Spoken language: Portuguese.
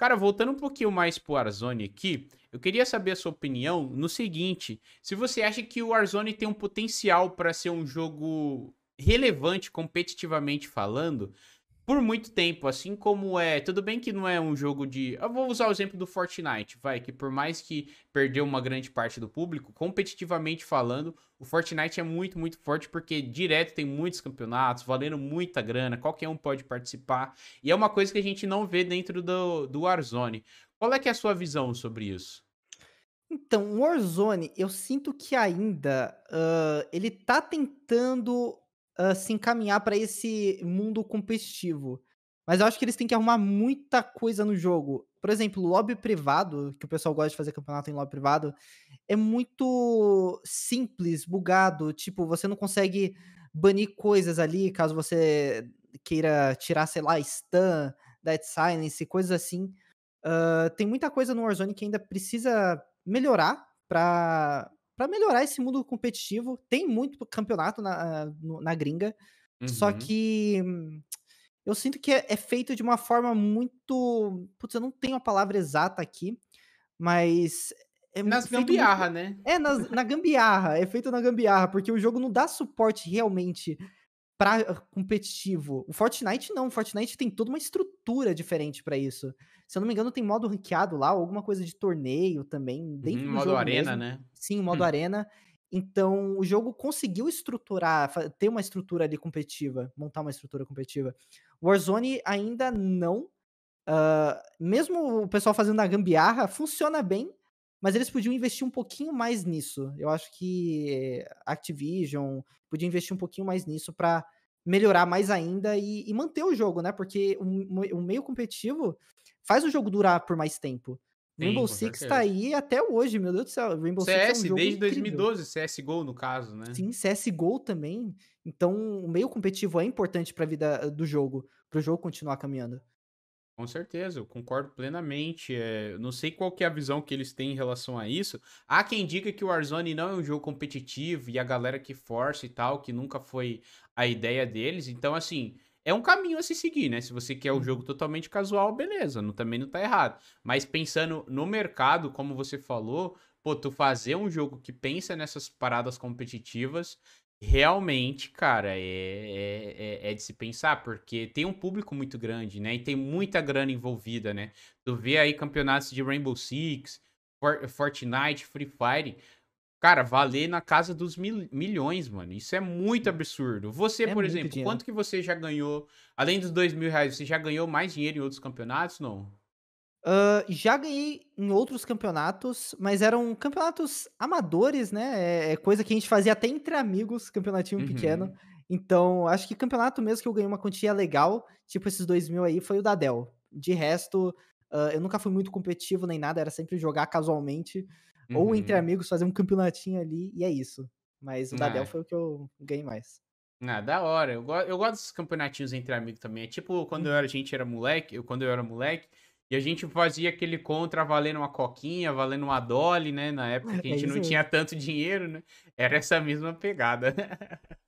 Cara, voltando um pouquinho mais pro Warzone aqui, eu queria saber a sua opinião no seguinte: se você acha que o Warzone tem um potencial para ser um jogo relevante competitivamente falando, por muito tempo, assim como é. Tudo bem que não é um jogo de. Eu vou usar o exemplo do Fortnite, vai, que por mais que perdeu uma grande parte do público, competitivamente falando, o Fortnite é muito, muito forte porque direto tem muitos campeonatos, valendo muita grana, qualquer um pode participar. E é uma coisa que a gente não vê dentro do, do Warzone. Qual é que é a sua visão sobre isso? Então, o Warzone, eu sinto que ainda uh, ele tá tentando se encaminhar para esse mundo competitivo. Mas eu acho que eles têm que arrumar muita coisa no jogo. Por exemplo, lobby privado, que o pessoal gosta de fazer campeonato em lobby privado, é muito simples, bugado. Tipo, você não consegue banir coisas ali caso você queira tirar, sei lá, stun, dead silence, coisas assim. Uh, tem muita coisa no Warzone que ainda precisa melhorar para para melhorar esse mundo competitivo. Tem muito campeonato na, ah, na gringa, uhum. só que hum, eu sinto que é, é, feito de uma forma muito. Putz, eu não tenho a palavra exata aqui, mas. É nas gambiarra, muito... né? É, nas, na gambiarra. É feito na gambiarra, porque o jogo não dá suporte realmente para ah, competitivo. O Fortnite não, o Fortnite tem toda uma estrutura diferente para isso. Se eu não me engano, tem modo ranqueado lá, alguma coisa de torneio também. Dentro hum, do modo arena, mesmo. né? Sim, o modo hum. arena. Então, o jogo conseguiu estruturar, ter uma estrutura ali competitiva, montar uma estrutura competitiva. Warzone ainda não. Uh, mesmo o pessoal fazendo a gambiarra, funciona bem mas eles podiam investir um pouquinho mais nisso. Eu acho que eh, Activision podia investir um pouquinho mais nisso para melhorar mais ainda e, e, manter o jogo, né? Porque o um, meio competitivo faz o jogo durar por mais tempo. Sim, Rainbow Six tá aí até hoje, meu Deus do céu. Rainbow CS, Six é um desde incrível. 2012, CSGO no caso, né? Sim, CSGO também. Então, o meio competitivo é importante para a vida eh, do jogo, para o jogo continuar caminhando. Com certeza, eu concordo plenamente. É, não sei qual que é a visão que eles têm em relação a isso. Há quem diga que o Warzone não é um jogo competitivo e a galera que força e tal, que nunca foi a ideia deles. Então, assim, é um caminho a se seguir, né? Se você quer um jogo totalmente casual, beleza, não, também não tá errado. Mas pensando no mercado, como você falou, pô, tu fazer um jogo que pensa nessas paradas competitivas Realmente, cara, é, é, é, é, de se pensar, porque tem um público muito grande, né? E tem muita grana envolvida, né? Tu vê aí campeonatos de Rainbow Six, Fortnite, Free Fire. Cara, valer na casa dos mil, milhões, mano. Isso é muito absurdo. Você, é por exemplo, dinheiro. quanto que você já ganhou? Além dos dois mil reais, você já ganhou mais dinheiro em outros campeonatos? Não. Uh, já ganhei em outros campeonatos, mas eram campeonatos amadores, né? É, é coisa que a gente fazia até entre amigos, campeonatinho uhum. pequeno. Então, acho que campeonato mesmo que eu ganhei uma quantia legal, tipo esses dois mil aí, foi o da Dell. De resto, uh, eu nunca fui muito competitivo nem nada, era sempre jogar casualmente, uhum. ou entre uhum. amigos, fazer um campeonatinho ali, e é isso. Mas o da Dell é. foi o que eu ganhei mais. Ah, da hora. Eu, go eu gosto dos campeonatinhos entre amigos também. É tipo quando hum. eu era, gente era moleque, eu, quando eu era moleque, e a gente fazia aquele contra valendo uma coquinha, valendo uma dolly, né? Na época que a gente é não tinha tanto dinheiro, né? Era essa mesma pegada.